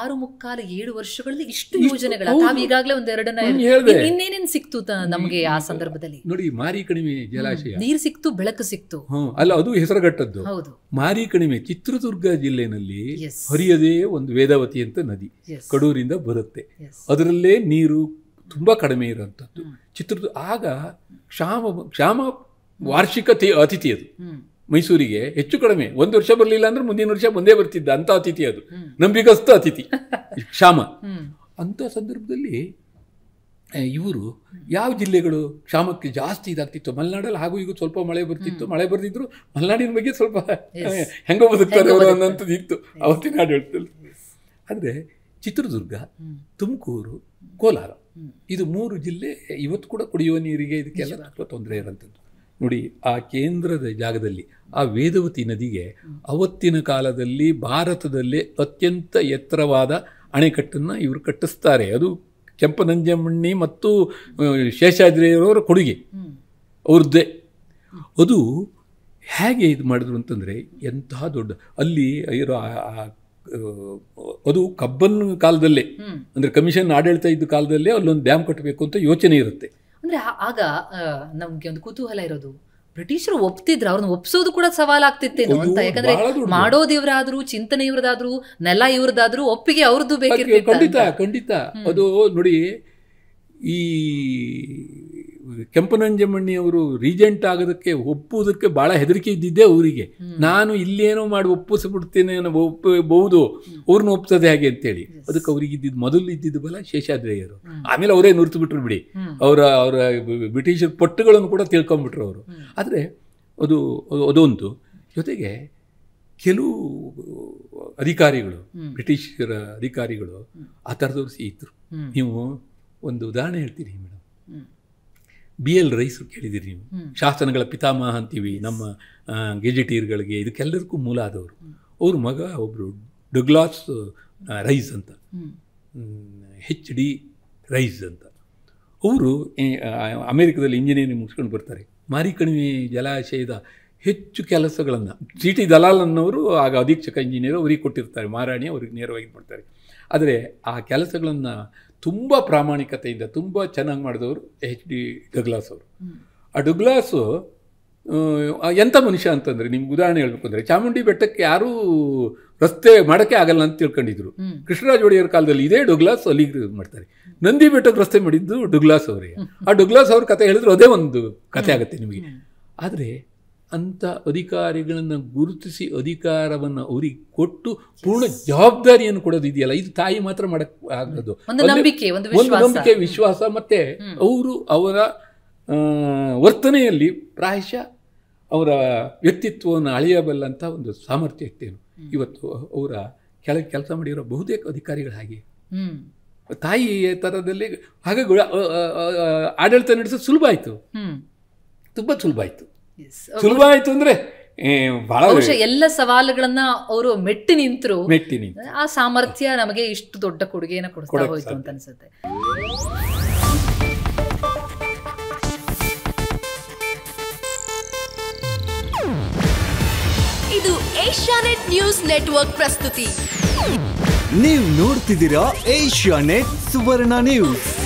ಆರು ಮುಕ್ಕಾಲು ಏಳು ವರ್ಷಗಳಲ್ಲಿ ಇಷ್ಟು ಯೋಜನೆಗಳ ಈಗಾಗಲೇ ಒಂದ್ ಎರಡನ್ನ ಇನ್ನೇನೇನ್ ಸಿಕ್ತು ನಮ್ಗೆ ಆ ಸಂದರ್ಭದಲ್ಲಿ ನೋಡಿ ಮಾರಿ ಕಣಿವೆ ಜಲಾಶಯ ನೀರ್ ಸಿಕ್ತು ಬೆಳಕು ಸಿಕ್ತು ಅಲ್ಲ ಅದು ಹೆಸರುಗಟ್ಟದ್ದು ಹೌದು ಮಾರಿ ಕಣಿವೆ ಚಿತ್ರದುರ್ಗ ಜಿಲ್ಲೆನಲ್ಲಿ ಹರಿಯದೇ ಒಂದು ವೇದಾವತಿ ಅಂತ ನದಿ ಕಡೂರಿಂದ ಬರುತ್ತೆ ಅದರಲ್ಲೇ ನೀರು ತುಂಬಾ ಕಡಿಮೆ ಇರುವಂತದ್ದು ಚಿತ್ರದುರ್ಗ ಆಗ ಕ್ಷಾಮ ಕ್ಷಾಮ ವಾರ್ಷಿಕ ಅತಿಥಿ ಅದು ಮೈಸೂರಿಗೆ ಹೆಚ್ಚು ಕಡಿಮೆ ಒಂದು ವರ್ಷ ಬರಲಿಲ್ಲ ಅಂದ್ರೆ ಮುಂದಿನ ವರ್ಷ ಬಂದೇ ಬರ್ತಿದ್ದ ಅಂತ ಅತಿಥಿ ಅದು ನಂಬಿಗಸ್ತ ಅತಿಥಿ ಕ್ಷಾಮ ಅಂತ ಸಂದರ್ಭದಲ್ಲಿ ಇವರು ಯಾವ ಜಿಲ್ಲೆಗಳು ಕ್ಷಾಮಕ್ಕೆ ಜಾಸ್ತಿ ಇದಾಗ್ತಿತ್ತು ಮಲೆನಾಡಲ್ಲಿ ಹಾಗೂ ಈಗ ಸ್ವಲ್ಪ ಮಳೆ ಬರ್ತಿತ್ತು ಮಳೆ ಬರ್ತಿದ್ರು ಮಲೆನಾಡಿನ ಬಗ್ಗೆ ಸ್ವಲ್ಪ ಹೆಂಗ ಬದುಕ್ತಾರೆ ಅನ್ನೋದು ಇತ್ತು ಅವತ್ತಿನ ಆಡಳಿತದಲ್ಲಿ ಆದರೆ ಚಿತ್ರದುರ್ಗ ತುಮಕೂರು ಕೋಲಾರ ಇದು ಮೂರು ಜಿಲ್ಲೆ ಇವತ್ತು ಕೂಡ ಕುಡಿಯುವ ನೀರಿಗೆ ಇದಕ್ಕೆಲ್ಲ ತೊಂದರೆ ಇರೋಂಥದ್ದು ನೋಡಿ ಆ ಕೇಂದ್ರದ ಜಾಗದಲ್ಲಿ ಆ ವೇದವತಿ ನದಿಗೆ ಅವತ್ತಿನ ಕಾಲದಲ್ಲಿ ಭಾರತದಲ್ಲಿ ಅತ್ಯಂತ ಎತ್ತರವಾದ ಅಣೆಕಟ್ಟನ್ನು ಇವರು ಕಟ್ಟಿಸ್ತಾರೆ ಅದು ಕೆಂಪನಂಜಮಣ್ಣಿ ಮತ್ತು ಶೇಷಾದ್ರಿಯವರ ಕೊಡುಗೆ ಅವ್ರದ್ದೇ ಅದು ಹೇಗೆ ಇದು ಮಾಡಿದ್ರು ಅಂತಂದರೆ ಎಂತಹ ದೊಡ್ಡ ಅಲ್ಲಿ ಇರೋ ಅದು ಕಬ್ಬನ್ ಕಾಲದಲ್ಲೇ ಅಂದರೆ ಕಮಿಷನ್ ಆಡಳಿತ ಇದ್ದ ಕಾಲದಲ್ಲೇ ಅಲ್ಲೊಂದು ಡ್ಯಾಮ್ ಕಟ್ಟಬೇಕು ಅಂತ ಯೋಚನೆ ಇರುತ್ತೆ ಅಂದ್ರೆ ಆಗ ನಮ್ಗೆ ಒಂದು ಕುತೂಹಲ ಇರೋದು ಬ್ರಿಟಿಷರು ಒಪ್ತಿದ್ರು ಅವ್ರನ್ನ ಒಪ್ಸೋದು ಕೂಡ ಸವಾಲಾಗ್ತಿತ್ತೇನು ಅಂತ ಯಾಕಂದ್ರೆ ಮಾಡೋದು ಇವ್ರಾದ್ರು ಚಿಂತನೆ ಇವ್ರದಾದ್ರು ನೆಲ ಇವ್ರದಾದ್ರು ಒಪ್ಪಿಗೆ ಅವ್ರದ್ದು ಬೇಕಿರ್ತಿತ್ತು ಖಂಡಿತ ಖಂಡಿತ ಅದು ನೋಡಿ ಈ ಅವರು ರೀಜೆಂಟ್ ಆಗೋದಕ್ಕೆ ಒಪ್ಪುವುದಕ್ಕೆ ಭಾಳ ಹೆದರಿಕೆ ಇದ್ದಿದ್ದೆ ಅವರಿಗೆ ನಾನು ಇಲ್ಲೇನೋ ಮಾಡಿ ಒಪ್ಪಿಸ್ಬಿಡ್ತೇನೆ ಅನ್ನೋ ಒಪ್ಪಬಹುದು ಅವ್ರನ್ನ ಒಪ್ತದೆ ಹಾಗೆ ಅಂತೇಳಿ ಅದಕ್ಕೆ ಅವ್ರಿಗೆ ಇದ್ದಿದ್ದು ಮೊದಲು ಇದ್ದಿದ್ದು ಬಲ ಶೇಷಾದ್ರಿಯರು ಆಮೇಲೆ ಅವರೇ ನುರಿತು ಬಿಟ್ರು ಬಿಡಿ ಅವರ ಅವರ ಬ್ರಿಟಿಷರ ಪಟ್ಟುಗಳನ್ನು ಕೂಡ ತಿಳ್ಕೊಂಬಿಟ್ರು ಅವರು ಆದರೆ ಅದು ಅದೊಂದು ಜೊತೆಗೆ ಕೆಲವು ಅಧಿಕಾರಿಗಳು ಬ್ರಿಟಿಷರ ಅಧಿಕಾರಿಗಳು ಆ ಥರದವ್ರು ಇದ್ರು ನೀವು ಒಂದು ಉದಾಹರಣೆ ಹೇಳ್ತೀರಿ ಮೇಡಮ್ ಬಿ ಎಲ್ ರೈಸ್ ಕೇಳಿದ್ದೀರಿ ನೀವು ಶಾಸನಗಳ ಪಿತಾಮಹ ಅಂತೀವಿ ನಮ್ಮ ಗೆಜೆಟೀರ್ಗಳಿಗೆ ಇದಕ್ಕೆಲ್ಲದಕ್ಕೂ ಮೂಲ ಆದವರು ಅವ್ರ ಮಗ ಒಬ್ಬರು ಡುಗ್ಲಾಸ್ ರೈಸ್ ಅಂತ ಹೆಚ್ ಡಿ ರೈಸ್ ಅಂತ ಅವರು ಅಮೇರಿಕದಲ್ಲಿ ಇಂಜಿನಿಯರಿಂಗ್ ಮುಗಿಸ್ಕೊಂಡು ಬರ್ತಾರೆ ಮಾರಿಕಣಿವೆ ಜಲಾಶಯದ ಹೆಚ್ಚು ಕೆಲಸಗಳನ್ನು ಜಿ ಟಿ ದಲಾಲ್ ಅನ್ನೋರು ಆಗ ಅಧೀಕ್ಷಕ ಇಂಜಿನಿಯರ್ ಅವರಿಗೆ ಕೊಟ್ಟಿರ್ತಾರೆ ಮಹಾರಾಣಿ ಅವ್ರಿಗೆ ನೇರವಾಗಿ ಮಾಡ್ತಾರೆ ಆದರೆ ಆ ಕೆಲಸಗಳನ್ನು ತುಂಬ ಪ್ರಾಮಾಣಿಕತೆಯಿಂದ ತುಂಬ ಚೆನ್ನಾಗಿ ಮಾಡಿದವರು ಎಚ್ ಡಿ ಡಗ್ಲಾಸ್ ಅವರು ಆ ಡಗ್ಲಾಸು ಎಂಥ ಮನುಷ್ಯ ಅಂತಂದರೆ ನಿಮ್ಗೆ ಉದಾಹರಣೆ ಹೇಳಬೇಕು ಅಂದರೆ ಚಾಮುಂಡಿ ಬೆಟ್ಟಕ್ಕೆ ಯಾರೂ ರಸ್ತೆ ಮಾಡೋಕ್ಕೆ ಆಗಲ್ಲ ಅಂತ ತಿಳ್ಕೊಂಡಿದ್ರು ಕೃಷ್ಣರಾಜ ಒಡೆಯರ್ ಕಾಲದಲ್ಲಿ ಇದೇ ಡೊಗ್ಲಾಸ್ ಅಲ್ಲಿ ಮಾಡ್ತಾರೆ ನಂದಿ ಬೆಟ್ಟಕ್ಕೆ ರಸ್ತೆ ಮಾಡಿದ್ದು ಡುಗ್ಲಾಸ್ ಅವರೇ ಆ ಡುಗ್ಲಾಸ್ ಅವ್ರ ಕತೆ ಹೇಳಿದ್ರು ಅದೇ ಒಂದು ಕತೆ ಆಗುತ್ತೆ ನಿಮಗೆ ಆದರೆ ಅಂಥ ಅಧಿಕಾರಿಗಳನ್ನು ಗುರುತಿಸಿ ಅಧಿಕಾರವನ್ನು ಅವರಿಗೆ ಕೊಟ್ಟು ಪೂರ್ಣ ಜವಾಬ್ದಾರಿಯನ್ನು ಕೊಡೋದು ಇದೆಯಲ್ಲ ಇದು ತಾಯಿ ಮಾತ್ರ ಮಾಡಕ್ ಆಗೋದು ಒಂದು ನಂಬಿಕೆ ವಿಶ್ವಾಸ ಮತ್ತೆ ಅವರು ಅವರ ವರ್ತನೆಯಲ್ಲಿ ಪ್ರಾಯಶಃ ಅವರ ವ್ಯಕ್ತಿತ್ವವನ್ನು ಅಳೆಯಬಲ್ಲಂಥ ಒಂದು ಸಾಮರ್ಥ್ಯ ಇತ್ತೇನು ಇವತ್ತು ಅವರ ಕೆಳಗೆ ಕೆಲಸ ಮಾಡಿರೋ ಬಹುತೇಕ ಅಧಿಕಾರಿಗಳ ಹಾಗೆ ತಾಯಿ ಥರದಲ್ಲಿ ಹಾಗೆ ಆಡಳಿತ ನಡೆಸೋದು ಸುಲಭ ಆಯಿತು ತುಂಬ ಸುಲಭ ಆಯಿತು ಸುಲಭ ಆಯ್ತು ಅಂದ್ರೆ ಎಲ್ಲ ಸವಾಲುಗಳನ್ನ ಅವರು ಮೆಟ್ಟಿ ನಿಂತರು ಮೆಟ್ಟಿ ಆ ಸಾಮರ್ಥ್ಯ ನಮಗೆ ಇಷ್ಟು ದೊಡ್ಡ ಕೊಡುಗೆಯನ್ನು ಕೊಡ್ತಾ ಹೋಯ್ತು ಅಂತ ಅನ್ಸುತ್ತೆ ಇದು ಏಷ್ಯಾನೆಟ್ ನ್ಯೂಸ್ ನೆಟ್ವರ್ಕ್ ಪ್ರಸ್ತುತಿ ನೀವು ನೋಡ್ತಿದ್ದೀರಾ ನೆಟ್ ಸುವರ್ಣ ನ್ಯೂಸ್